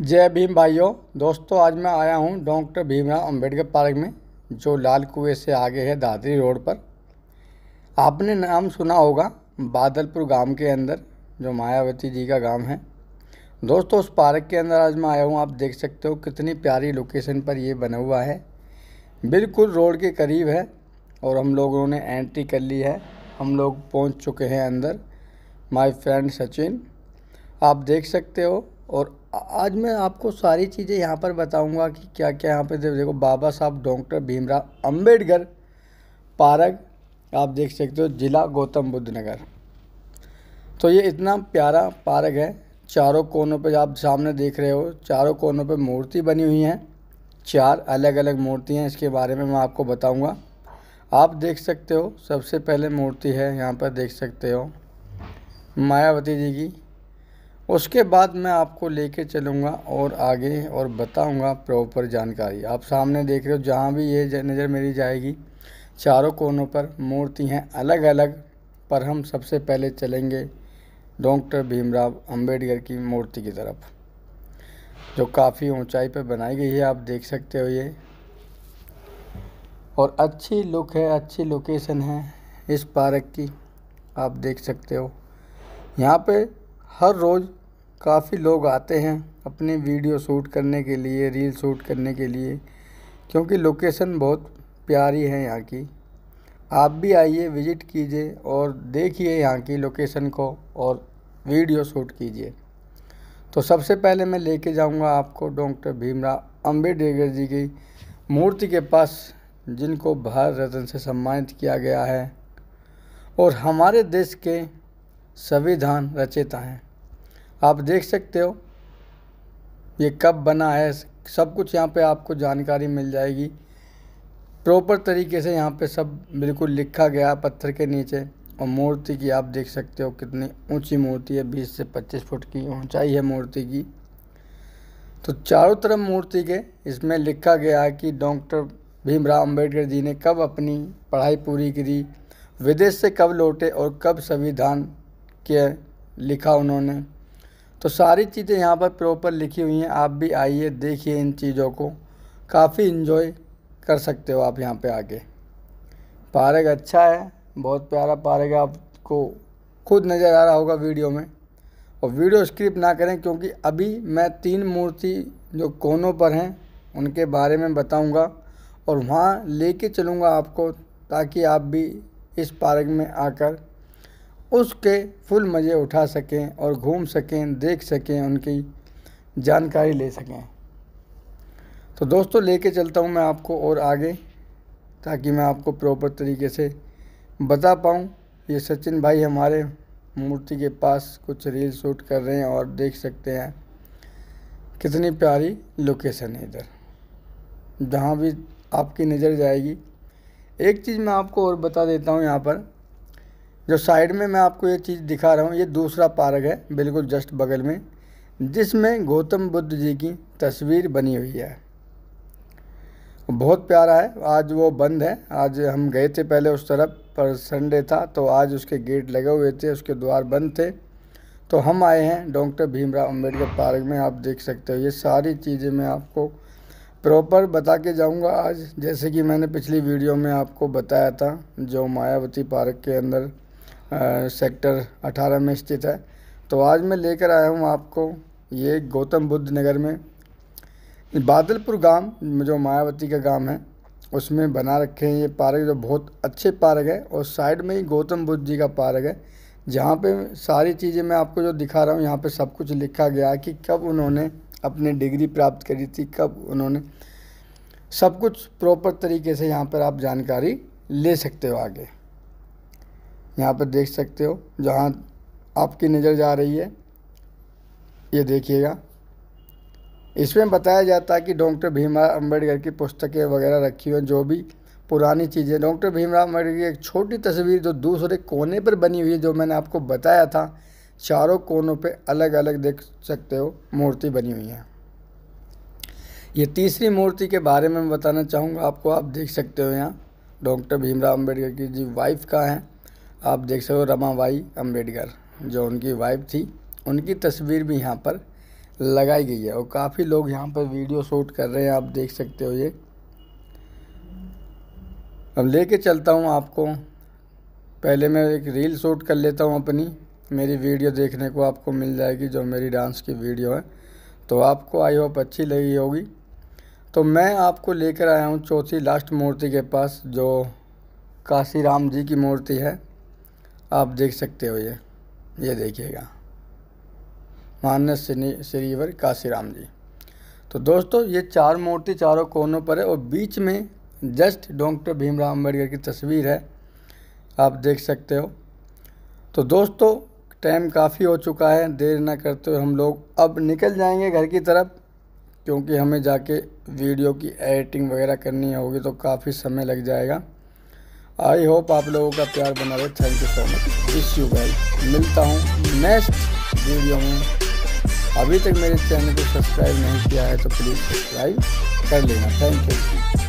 जय भीम भाइयों दोस्तों आज मैं आया हूं डॉक्टर भीमराव अंबेडकर पार्क में जो लाल कुएं से आगे है दादरी रोड पर आपने नाम सुना होगा बादलपुर गांव के अंदर जो मायावती जी का गांव है दोस्तों उस पार्क के अंदर आज मैं आया हूं आप देख सकते हो कितनी प्यारी लोकेशन पर ये बना हुआ है बिल्कुल रोड के करीब है और हम लोगों ने एंट्री कर ली है हम लोग पहुँच चुके हैं अंदर माई फ्रेंड सचिन आप देख सकते हो और आज मैं आपको सारी चीज़ें यहाँ पर बताऊँगा कि क्या क्या यहाँ पर देखो बाबा साहब डॉक्टर भीमराव अम्बेडकर पारक आप देख सकते हो ज़िला गौतम बुद्ध नगर तो ये इतना प्यारा पार्क है चारों कोनों पे आप सामने देख रहे हो चारों कोनों पे मूर्ति बनी हुई हैं चार अलग अलग मूर्ति हैं इसके बारे में मैं आपको बताऊंगा आप देख सकते हो सबसे पहले मूर्ति है यहाँ पर देख सकते हो मायावती जी की उसके बाद मैं आपको लेके चलूँगा और आगे और बताऊँगा प्रॉपर जानकारी आप सामने देख रहे हो जहाँ भी ये नज़र मेरी जाएगी चारों कोनों पर मूर्ति हैं अलग अलग पर हम सबसे पहले चलेंगे डॉक्टर भीमराव अंबेडकर की मूर्ति की तरफ जो काफ़ी ऊंचाई पर बनाई गई है आप देख सकते हो ये और अच्छी लुक है अच्छी लोकेशन है इस पार्क की आप देख सकते हो यहाँ पे हर रोज़ काफ़ी लोग आते हैं अपने वीडियो शूट करने के लिए रील शूट करने के लिए क्योंकि लोकेशन बहुत प्यारी है यहाँ की आप भी आइए विज़िट कीजिए और देखिए यहाँ की लोकेशन को और वीडियो शूट कीजिए तो सबसे पहले मैं लेके जाऊंगा आपको डॉक्टर भीमराव अम्बेडकर जी की मूर्ति के पास जिनको भारत रत्न से सम्मानित किया गया है और हमारे देश के संविधान रचेता हैं आप देख सकते हो ये कब बना है सब कुछ यहाँ पे आपको जानकारी मिल जाएगी प्रॉपर तरीके से यहाँ पे सब बिल्कुल लिखा गया पत्थर के नीचे और मूर्ति की आप देख सकते हो कितनी ऊंची मूर्ति है 20 से 25 फुट की ऊंचाई है मूर्ति की तो चारों तरफ मूर्ति के इसमें लिखा गया कि डॉक्टर भीमराव अंबेडकर जी ने कब अपनी पढ़ाई पूरी करी विदेश से कब लौटे और कब संविधान के लिखा उन्होंने तो सारी चीज़ें यहाँ पर प्रॉपर लिखी हुई हैं आप भी आइए देखिए इन चीज़ों को काफ़ी इन्जॉय कर सकते हो आप यहाँ पे आके पारक अच्छा है बहुत प्यारा पारक आपको खुद नज़र आ रहा होगा वीडियो में और वीडियो स्क्रिप्ट ना करें क्योंकि अभी मैं तीन मूर्ति जो कोनों पर हैं उनके बारे में बताऊंगा और वहाँ लेके चलूँगा आपको ताकि आप भी इस पार्क में आकर उसके फुल मज़े उठा सकें और घूम सकें देख सकें उनकी जानकारी ले सकें तो दोस्तों लेके चलता हूँ मैं आपको और आगे ताकि मैं आपको प्रॉपर तरीके से बता पाऊँ ये सचिन भाई हमारे मूर्ति के पास कुछ रील शूट कर रहे हैं और देख सकते हैं कितनी प्यारी लोकेशन है इधर जहाँ भी आपकी नज़र जाएगी एक चीज़ मैं आपको और बता देता हूँ यहाँ पर जो साइड में मैं आपको ये चीज़ दिखा रहा हूँ ये दूसरा पार्क है बिल्कुल जस्ट बगल में जिसमें गौतम बुद्ध जी की तस्वीर बनी हुई है बहुत प्यारा है आज वो बंद है आज हम गए थे पहले उस तरफ पर संडे था तो आज उसके गेट लगे हुए थे उसके द्वार बंद थे तो हम आए हैं डॉक्टर भीमराव अम्बेडकर पार्क में आप देख सकते हो ये सारी चीज़ें मैं आपको प्रॉपर बता के जाऊंगा आज जैसे कि मैंने पिछली वीडियो में आपको बताया था जो मायावती पार्क के अंदर सेक्टर 18 में स्थित है तो आज मैं लेकर आया हूँ आपको ये गौतम बुद्ध नगर में बादलपुर गांव जो मायावती का गांव है उसमें बना रखे हैं ये पार्क जो बहुत अच्छे पार्क है और साइड में ही गौतम बुद्ध जी का पार्क है जहाँ पे सारी चीज़ें मैं आपको जो दिखा रहा हूँ यहाँ पे सब कुछ लिखा गया है कि कब उन्होंने अपनी डिग्री प्राप्त करी थी कब उन्होंने सब कुछ प्रॉपर तरीके से यहाँ पर आप जानकारी ले सकते हो आगे यहाँ पर देख सकते हो जहाँ आपकी नज़र जा रही है ये देखिएगा इसमें बताया जाता है कि डॉक्टर भीमराव अंबेडकर की पुस्तकें वगैरह रखी हुई जो भी पुरानी चीज़ें डॉक्टर भीमराव अम्बेडकर की एक छोटी तस्वीर जो दूसरे कोने पर बनी हुई है जो मैंने आपको बताया था चारों कोनों पे अलग अलग देख सकते हो मूर्ति बनी हुई है ये तीसरी मूर्ति के बारे में बताना चाहूँगा आपको आप देख सकते हो यहाँ डॉक्टर भीमराव अम्बेडकर की जी वाइफ का है आप देख सको रमाबाई अम्बेडकर जो उनकी वाइफ थी उनकी तस्वीर भी यहाँ पर लगाई गई है और काफ़ी लोग यहाँ पर वीडियो शूट कर रहे हैं आप देख सकते हो ये अब लेके चलता हूँ आपको पहले मैं एक रील शूट कर लेता हूँ अपनी मेरी वीडियो देखने को आपको मिल जाएगी जो मेरी डांस की वीडियो है तो आपको आई होप अच्छी लगी होगी तो मैं आपको लेकर आया हूँ चौथी लास्ट मूर्ति के पास जो काशी राम जी की मूर्ति है आप देख सकते हो ये ये देखिएगा मानस श्रीवर काशीराम जी तो दोस्तों ये चार मूर्ति चारों कोनों पर है और बीच में जस्ट डॉक्टर भीमराव अम्बेडकर की तस्वीर है आप देख सकते हो तो दोस्तों टाइम काफ़ी हो चुका है देर ना करते हुए हम लोग अब निकल जाएंगे घर की तरफ क्योंकि हमें जाके वीडियो की एडिटिंग वगैरह करनी होगी तो काफ़ी समय लग जाएगा आई होप आप लोगों का प्यार बना रहे थैंक यू सो मच इस यू गाइस मिलता हूँ नेक्स्ट वीडियो में अभी तक मेरे चैनल को सब्सक्राइब नहीं किया है तो प्लीज़ सब्सक्राइब कर लेना थैंक यू